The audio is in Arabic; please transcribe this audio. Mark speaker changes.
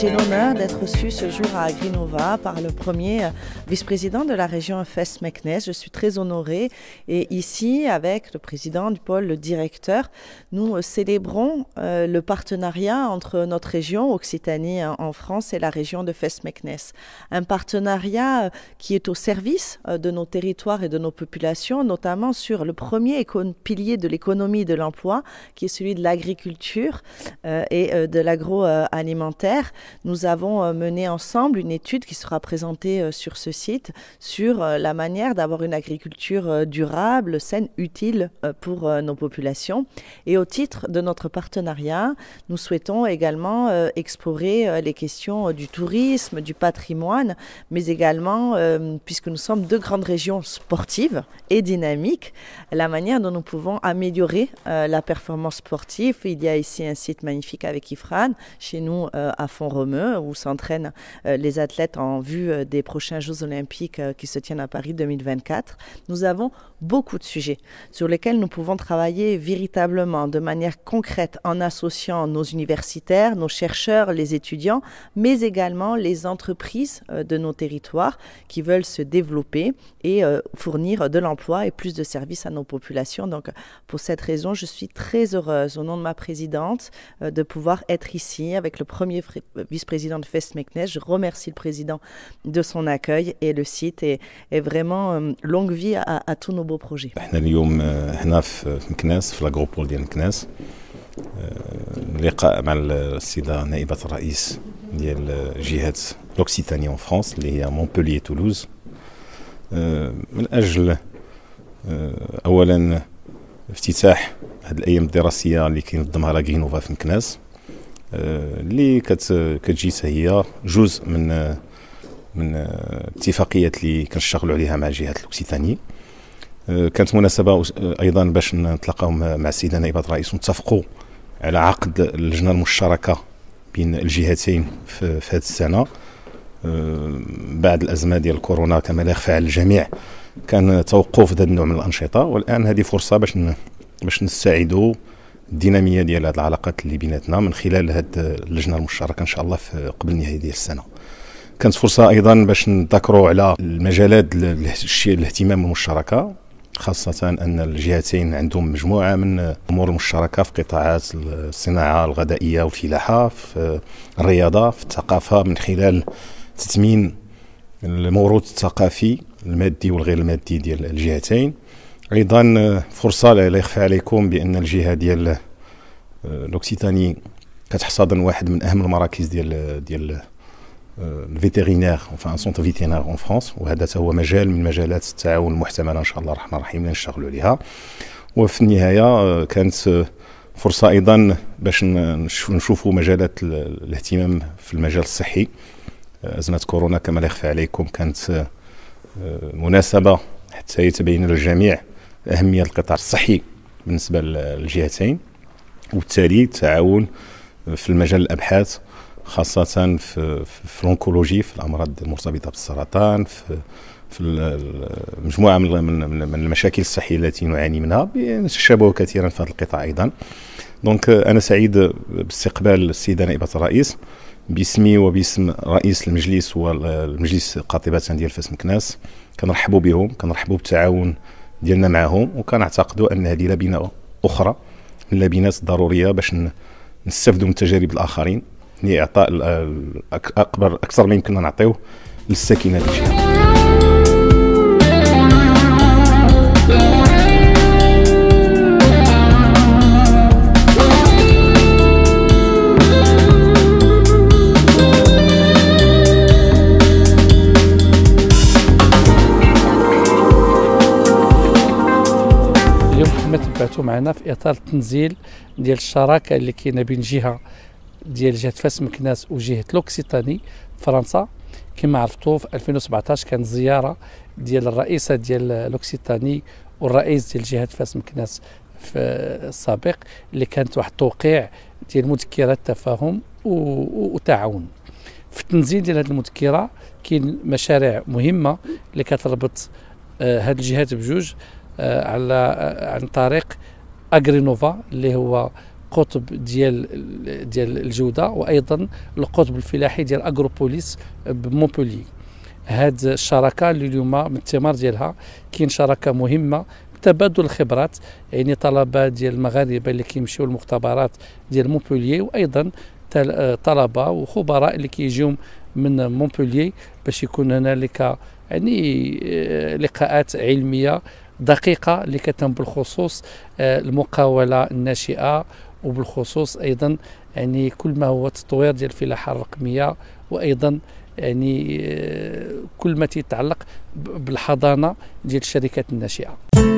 Speaker 1: j'ai l'honneur d'être reçu ce jour à Agrinova par le premier euh, vice-président de la région FES Meknes. Je suis très honorée. Et ici, avec le président du pôle, le directeur, nous euh, célébrons euh, le partenariat entre notre région, Occitanie hein, en France, et la région de FES Meknes. Un partenariat qui est au service de nos territoires et de nos populations, notamment sur le premier pilier de l'économie et de l'emploi, qui est celui de l'agriculture et de l'agroalimentaire nous avons euh, mené ensemble une étude qui sera présentée euh, sur ce site sur euh, la manière d'avoir une agriculture durable, saine, utile pour nos populations. Et au titre de notre partenariat, nous souhaitons également explorer les questions du tourisme, du patrimoine, mais également, puisque nous sommes deux grandes régions sportives et dynamiques, la manière dont nous pouvons améliorer la performance sportive. Il y a ici un site magnifique avec Ifran, chez nous à Font où s'entraînent euh, les athlètes en vue euh, des prochains Jeux olympiques euh, qui se tiennent à Paris 2024. Nous avons beaucoup de sujets sur lesquels nous pouvons travailler véritablement de manière concrète en associant nos universitaires, nos chercheurs, les étudiants, mais également les entreprises de nos territoires qui veulent se développer et fournir de l'emploi et plus de services à nos populations. Donc pour cette raison, je suis très heureuse au nom de ma présidente de pouvoir être ici avec le premier vice-président de Fest Meknes. Je remercie le président de son accueil et le site. est vraiment, euh, longue vie à, à tous nos beaux projets. Nous
Speaker 2: sommes aujourd'hui à Meknes, à l'agropole de Meknes. Nous avec le président Naïba Raïs de l'Occitanie en France, à Montpellier Toulouse. Euh, من اجل euh, اولا افتتاح هذه الايام à la Grénova لاكينوفا في Meknes, آه، اللي كتجي هي جزء من من اتفاقيات اللي كنشتغلوا عليها مع الجهات الاوكسيتاني آه، كانت مناسبه آه، ايضا باش نتلاقاو مع السيده نائبه الرئيس ونتفقوا على عقد اللجنه المشتركه بين الجهتين في, في هذه السنه بعد الازمه ديال كورونا كما لا يخفى على الجميع كان توقف هذا النوع من الانشطه والان هذه فرصه باش باش نستعيدوا الديناميه ديال هذه العلاقات اللي بيناتنا من خلال هذه اللجنه المشتركه ان شاء الله في قبل نهايه ديال السنه كانت فرصه ايضا باش نذكروا على المجالات الاهتمام المشتركه خاصة أن الجهتين عندهم مجموعة من الأمور المشتركة في قطاعات الصناعة الغذائية والفلاحة في الرياضة في الثقافة من خلال تثمين الموروث الثقافي المادي والغير المادي ديال الجهتين ايضا آه، فرصه لا يخفى عليكم بان الجهه ديال آه، لوكسيتاني كتحتضن واحد من اهم المراكز ديال ديال آه، الفيتيرينير اون سونتر فيتيرينير اون فرانس وهذا هو مجال من مجالات التعاون المحتمله ان شاء الله الرحمن الرحيم اللي نشتغلوا عليها وفي النهايه كانت فرصه ايضا باش نشوفوا مجالات الاهتمام في المجال الصحي ازمه كورونا كما لا يخفى عليكم كانت مناسبه حتى يتبين للجميع اهميه القطاع الصحي بالنسبه للجهتين وبالتالي التعاون في المجال الابحاث خاصه في في الانكولوجي في الامراض المرتبطه بالسرطان في في مجموعه من المشاكل الصحيه التي نعاني منها تشابه كثيرا في هذا القطاع ايضا دونك انا سعيد باستقبال السيده نائبه الرئيس باسمي وباسم رئيس المجلس والمجلس قاطبه ديال فاس مكناس كنرحبوا بهم كنرحبوا بالتعاون ديالنا معاهم وكنعتقدوا ان هذه لبنه اخرى من اللبنات الضروريه باش نستافدوا من تجارب الاخرين لاعطاء اكبر اكثر ما يمكننا نعطيوه للساكنه ديال
Speaker 3: معنا في اطار التنزيل ديال الشراكه اللي كاينه بين جهه ديال جهه فاس مكناس وجهه لوكسيتاني فرنسا كما عرفتوا في 2017 كانت زياره ديال الرئيسه ديال لوكسيتاني والرئيس ديال جهه فاس مكناس في السابق اللي كانت واحد التوقيع ديال مذكره تفاهم وتعاون في التنزيل ديال هذه المذكره كاين مشاريع مهمه اللي كتربط هذه آه، الجهات بجوج آه، على آه، عن طريق اغرينوفا اللي هو قطب ديال ديال الجوده وايضا القطب الفلاحي ديال اغروبوليس بمونبولي هاد الشراكه اللي اليوم من الثمار ديالها كاين شراكه مهمه تبادل الخبرات يعني طلبه ديال المغاربه اللي كيمشيو للمختبرات ديال مونبوليي وايضا طلبه وخبراء اللي كيجيو من مونبوليي باش يكون هنالك يعني آه، لقاءات علميه دقيقه اللي كتم بالخصوص آه، المقاوله الناشئه وبالخصوص ايضا يعني كل ما هو تطوير ديال الفلاحه الرقميه وايضا يعني آه، كل ما تيتعلق بالحضانه ديال الشركات الناشئه